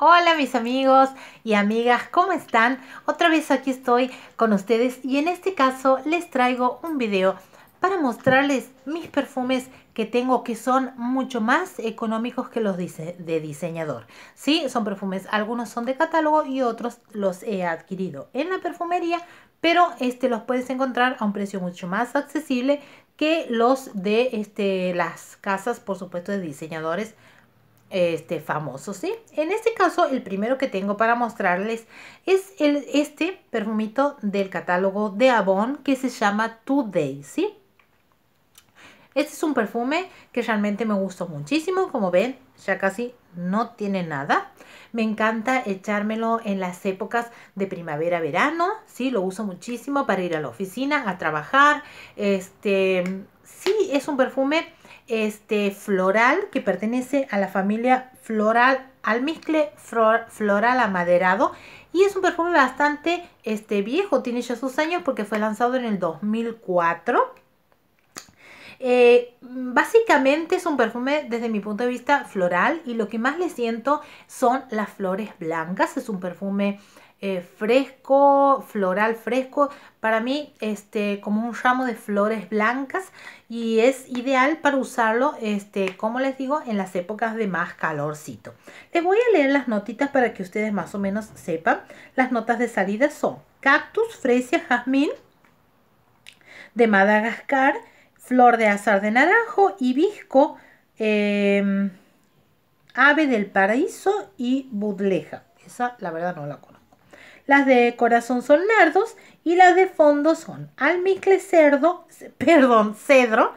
Hola mis amigos y amigas, ¿cómo están? Otra vez aquí estoy con ustedes y en este caso les traigo un video para mostrarles mis perfumes que tengo que son mucho más económicos que los de diseñador. Sí, son perfumes, algunos son de catálogo y otros los he adquirido en la perfumería, pero este los puedes encontrar a un precio mucho más accesible que los de este, las casas, por supuesto, de diseñadores este, famoso, ¿sí? En este caso, el primero que tengo para mostrarles es el, este perfumito del catálogo de Avon que se llama Today. ¿sí? Este es un perfume que realmente me gustó muchísimo. Como ven, ya casi no tiene nada. Me encanta echármelo en las épocas de primavera-verano. Sí, lo uso muchísimo para ir a la oficina, a trabajar. Este, sí, es un perfume este, floral que pertenece a la familia floral almizcle floral amaderado y es un perfume bastante este, viejo, tiene ya sus años porque fue lanzado en el 2004. Eh, básicamente es un perfume desde mi punto de vista floral y lo que más le siento son las flores blancas, es un perfume eh, fresco, floral fresco, para mí este, como un ramo de flores blancas y es ideal para usarlo, este, como les digo, en las épocas de más calorcito. Les voy a leer las notitas para que ustedes más o menos sepan. Las notas de salida son cactus, fresia, jazmín de Madagascar, flor de azar de naranjo, hibisco, em, ave del paraíso y budleja. Esa la verdad no la conozco. Las de corazón son nardos y las de fondo son almizcle cerdo, perdón, cedro,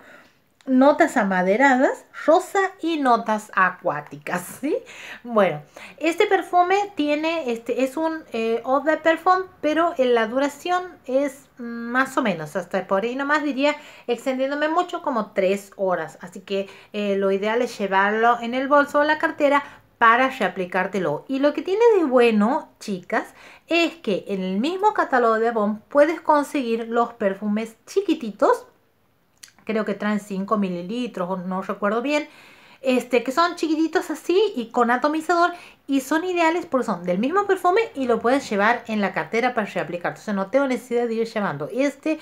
notas amaderadas, rosa y notas acuáticas, ¿sí? Bueno, este perfume tiene, este es un eh, eau de perfume, pero en la duración es más o menos, hasta por ahí nomás diría, extendiéndome mucho, como 3 horas. Así que eh, lo ideal es llevarlo en el bolso o la cartera para reaplicártelo. Y lo que tiene de bueno, chicas, es que en el mismo catálogo de Avon puedes conseguir los perfumes chiquititos, creo que traen 5 mililitros, no recuerdo bien, este, que son chiquititos así y con atomizador y son ideales porque son del mismo perfume y lo puedes llevar en la cartera para reaplicar. Entonces no tengo necesidad de ir llevando este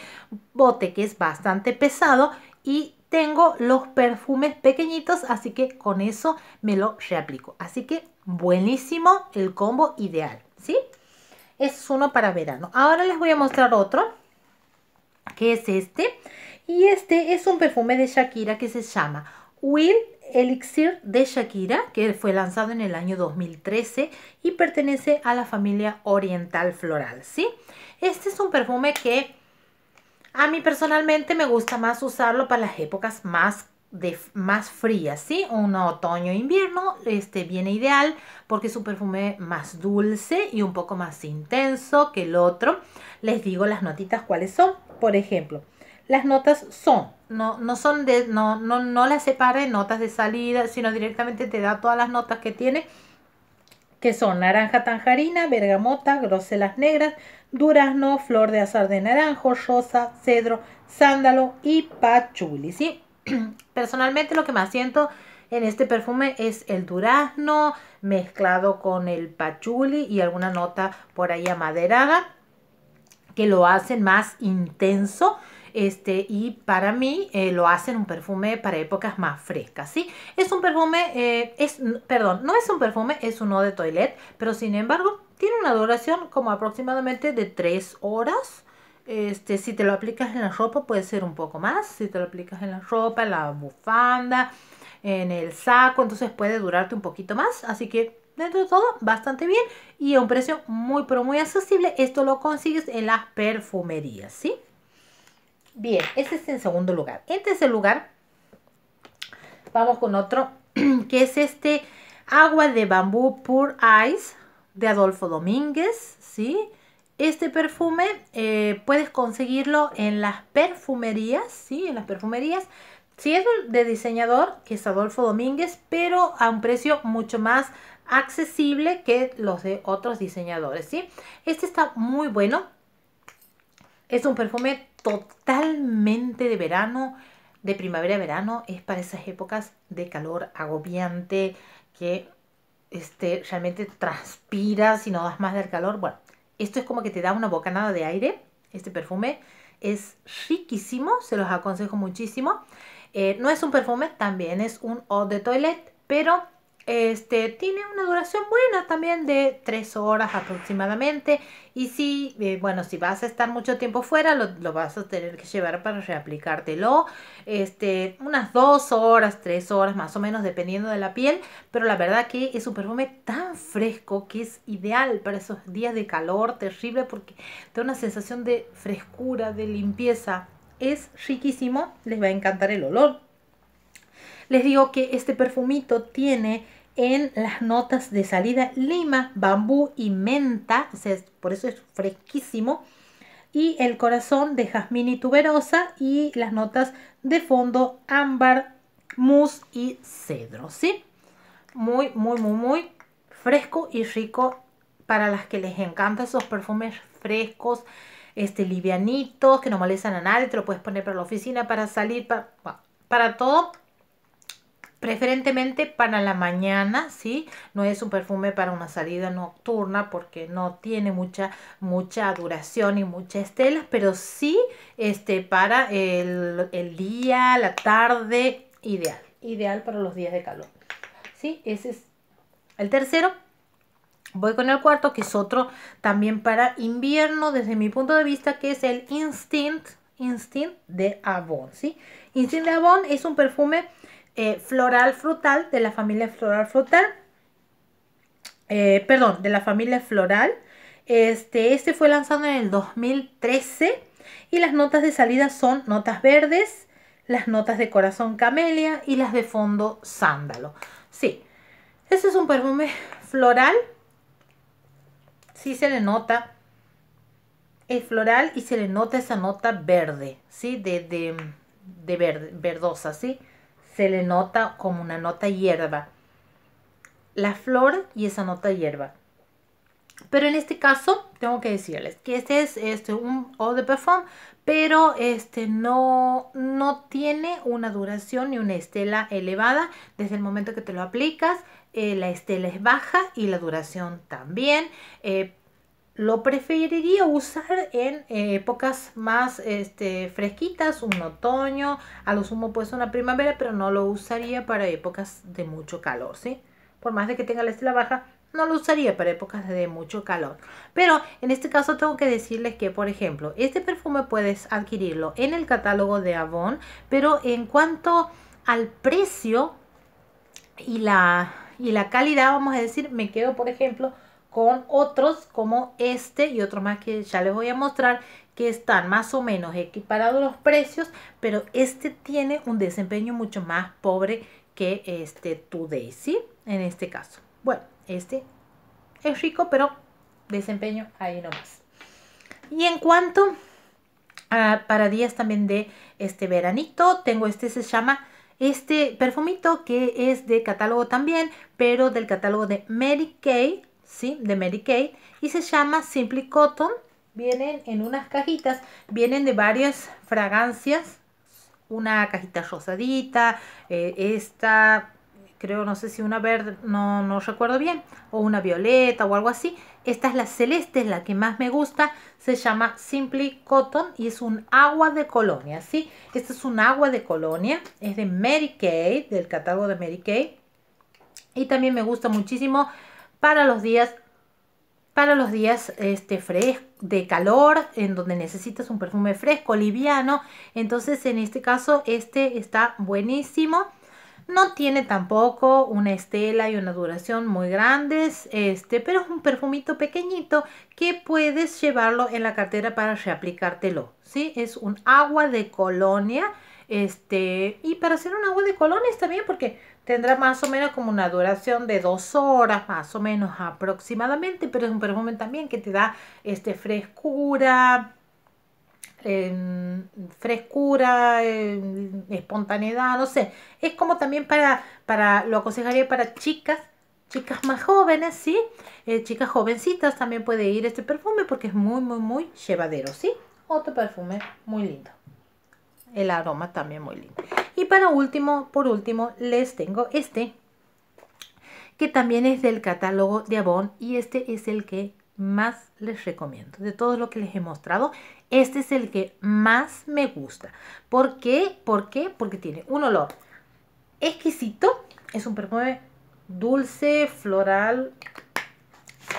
bote que es bastante pesado y tengo los perfumes pequeñitos, así que con eso me lo reaplico. Así que buenísimo el combo ideal, ¿sí? es uno para verano. Ahora les voy a mostrar otro, que es este. Y este es un perfume de Shakira que se llama Will Elixir de Shakira, que fue lanzado en el año 2013 y pertenece a la familia oriental floral, ¿sí? Este es un perfume que a mí personalmente me gusta más usarlo para las épocas más de más fría, ¿sí? Un otoño-invierno este viene ideal porque es un perfume más dulce y un poco más intenso que el otro. Les digo las notitas cuáles son. Por ejemplo, las notas son, no, no son de, no, no, las separa notas de salida, sino directamente te da todas las notas que tiene, que son naranja tanjarina, bergamota, groselas negras, durazno, flor de azar de naranjo, rosa, cedro, sándalo y pachuli, ¿sí? Personalmente lo que más siento en este perfume es el durazno mezclado con el pachuli y alguna nota por ahí amaderada que lo hacen más intenso. Este, y para mí eh, lo hacen un perfume para épocas más frescas, ¿sí? Es un perfume, eh, es, perdón, no es un perfume, es uno de toilette pero sin embargo tiene una duración como aproximadamente de 3 horas, este, si te lo aplicas en la ropa puede ser un poco más, si te lo aplicas en la ropa, en la bufanda, en el saco, entonces puede durarte un poquito más, así que dentro de todo bastante bien y a un precio muy pero muy accesible, esto lo consigues en las perfumerías, ¿sí? Bien, este es en segundo lugar. En tercer lugar, vamos con otro que es este agua de bambú Pure Ice de Adolfo Domínguez, ¿sí? Este perfume eh, puedes conseguirlo en las perfumerías, sí, en las perfumerías. sí, es de diseñador, que es Adolfo Domínguez, pero a un precio mucho más accesible que los de otros diseñadores, ¿sí? Este está muy bueno. Es un perfume totalmente de verano, de primavera-verano. Es para esas épocas de calor agobiante que este, realmente transpiras y no das más del calor. Bueno, esto es como que te da una bocanada de aire, este perfume. Es riquísimo, se los aconsejo muchísimo. Eh, no es un perfume, también es un eau de toilette, pero este, tiene una duración buena también de 3 horas aproximadamente. Y si, eh, bueno, si vas a estar mucho tiempo fuera, lo, vas a tener que llevar para reaplicártelo. Este, unas 2 horas, 3 horas más o menos, dependiendo de la piel. Pero la verdad que es un perfume tan fresco que es ideal para esos días de calor terrible porque da una sensación de frescura, de limpieza. Es riquísimo, les va a encantar el olor. Les digo que este perfumito tiene en las notas de salida lima, bambú y menta, por eso es fresquísimo. Y el corazón de jazmín y tuberosa y las notas de fondo ámbar, mus y cedro, ¿sí? Muy, muy, muy, muy fresco y rico para las que les encantan esos perfumes frescos, este, livianitos, que no molestan a nadie, te lo puedes poner para la oficina, para salir, para, para todo preferentemente para la mañana, ¿sí? No es un perfume para una salida nocturna porque no tiene mucha, mucha duración y mucha estela, pero sí este, para el, el día, la tarde, ideal. Ideal para los días de calor, ¿sí? Ese es el tercero. Voy con el cuarto, que es otro también para invierno, desde mi punto de vista, que es el Instinct, Instinct de Avon, ¿sí? Instinct de Avon es un perfume eh, floral frutal de la familia floral frutal. Eh, perdón, de la familia floral. Este, este fue lanzado en el 2013 y las notas de salida son notas verdes, las notas de corazón camelia y las de fondo sándalo. Sí, este es un perfume floral. Sí se le nota el floral y se le nota esa nota verde, ¿sí? De, de, verdosa, ¿sí? se le nota como una nota hierba. La flor y esa nota hierba. Pero en este caso, tengo que decirles que este es este, un eau de parfum, pero este no, no tiene una duración ni una estela elevada. Desde el momento que te lo aplicas, eh, la estela es baja y la duración también. Eh, lo preferiría usar en eh, épocas más este, fresquitas, un otoño, a lo sumo pues una primavera, pero no lo usaría para épocas de mucho calor, ¿sí? Por más de que tenga la estela baja, no lo usaría para épocas de mucho calor. Pero en este caso tengo que decirles que, por ejemplo, este perfume puedes adquirirlo en el catálogo de Avon, pero en cuanto al precio y la, y la calidad, vamos a decir, me quedo, por ejemplo, con otros como este y otro más que ya les voy a mostrar que están más o menos equiparados los precios, pero este tiene un desempeño mucho más pobre que este Today, ¿sí? En este caso. Bueno, este es rico, pero desempeño ahí nomás. Y en cuanto a, para días también de este veranito, tengo este, se llama este perfumito que es de catálogo también, pero del catálogo de Mary Kay ¿sí? De Mary Kay y se llama Simply Cotton. Vienen en unas cajitas, vienen de varias fragancias, una cajita rosadita, eh, esta, creo, no sé si una verde, no, no recuerdo bien, o una violeta o algo así. Esta es la celeste, es la que más me gusta, se llama Simply Cotton y es un agua de colonia, ¿sí? Esta es un agua de colonia, es de Mary Kay, del catálogo de Mary Kay. Y también me gusta muchísimo para los días para los días este, de calor, en donde necesitas un perfume fresco, liviano. Entonces, en este caso, este está buenísimo. No tiene tampoco una estela y una duración muy grandes, este, pero es un perfumito pequeñito que puedes llevarlo en la cartera para reaplicártelo. ¿sí? Es un agua de colonia este, y para hacer un agua de colones también, porque tendrá más o menos como una duración de dos horas, más o menos aproximadamente, pero es un perfume también que te da este, frescura, frescura, espontaneidad, no sé. Es como también para, para, lo aconsejaría para chicas, chicas más jóvenes, ¿sí? Eh, chicas jovencitas también puede ir este perfume porque es muy, muy, muy llevadero, ¿sí? Otro perfume muy lindo el aroma también muy lindo. Y para último, por último, les tengo este, que también es del catálogo de Avon y este es el que más les recomiendo. De todo lo que les he mostrado, este es el que más me gusta. ¿Por qué? ¿Por qué? Porque tiene un olor exquisito, es un perfume dulce, floral,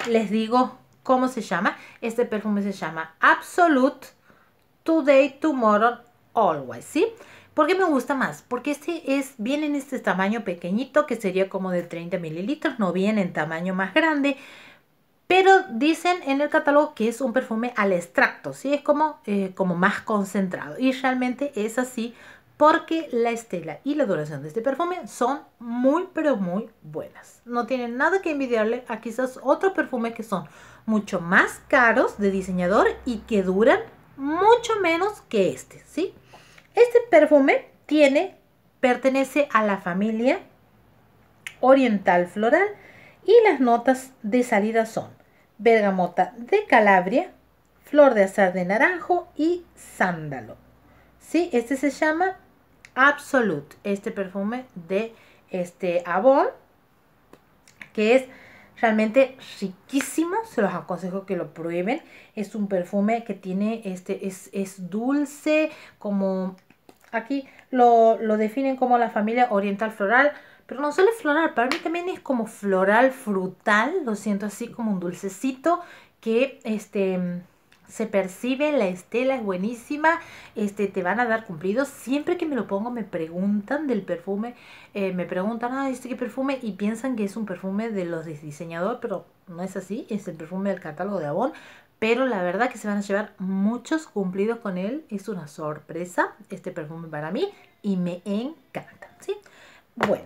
les digo cómo se llama. Este perfume se llama Absolute Today Tomorrow Always, ¿sí? ¿Por qué me gusta más? Porque este es, viene en este tamaño pequeñito que sería como de 30 mililitros, no viene en tamaño más grande, pero dicen en el catálogo que es un perfume al extracto, ¿sí? Es como, eh, como más concentrado y realmente es así porque la estela y la duración de este perfume son muy pero muy buenas. No tienen nada que envidiarle a quizás otros perfumes que son mucho más caros de diseñador y que duran mucho menos que este, ¿sí? Este perfume tiene, pertenece a la familia oriental floral y las notas de salida son bergamota de Calabria, flor de azar de naranjo y sándalo. ¿Sí? Este se llama Absolute, este perfume de este Avon, que es realmente riquísimo, se los aconsejo que lo prueben. Es un perfume que tiene, este, es, es dulce, como Aquí lo, lo definen como la familia oriental floral, pero no solo es floral, para mí también es como floral frutal, lo siento así como un dulcecito que este se percibe, la estela es buenísima, este, te van a dar cumplidos. Siempre que me lo pongo me preguntan del perfume, eh, me preguntan, ah, ¿este qué perfume? Y piensan que es un perfume de los diseñadores, pero no es así, es el perfume del catálogo de Avon, pero la verdad que se van a llevar muchos cumplidos con él. Es una sorpresa este perfume para mí y me encanta, ¿sí? Bueno,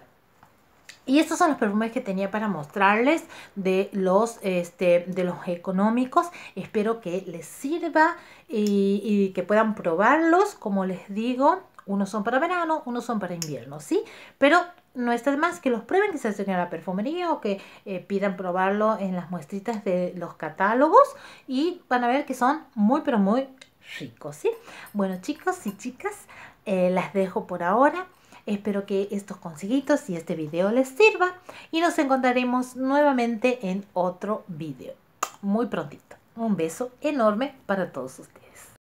y estos son los perfumes que tenía para mostrarles de los, este, de los económicos. Espero que les sirva y, y que puedan probarlos. Como les digo, unos son para verano, unos son para invierno, ¿sí? Pero no está más que los prueben, que se hacen a la perfumería o que eh, pidan probarlo en las muestritas de los catálogos y van a ver que son muy pero muy ricos, ¿sí? Bueno chicos y chicas, eh, las dejo por ahora. Espero que estos consejitos y este video les sirva y nos encontraremos nuevamente en otro video muy prontito. Un beso enorme para todos ustedes.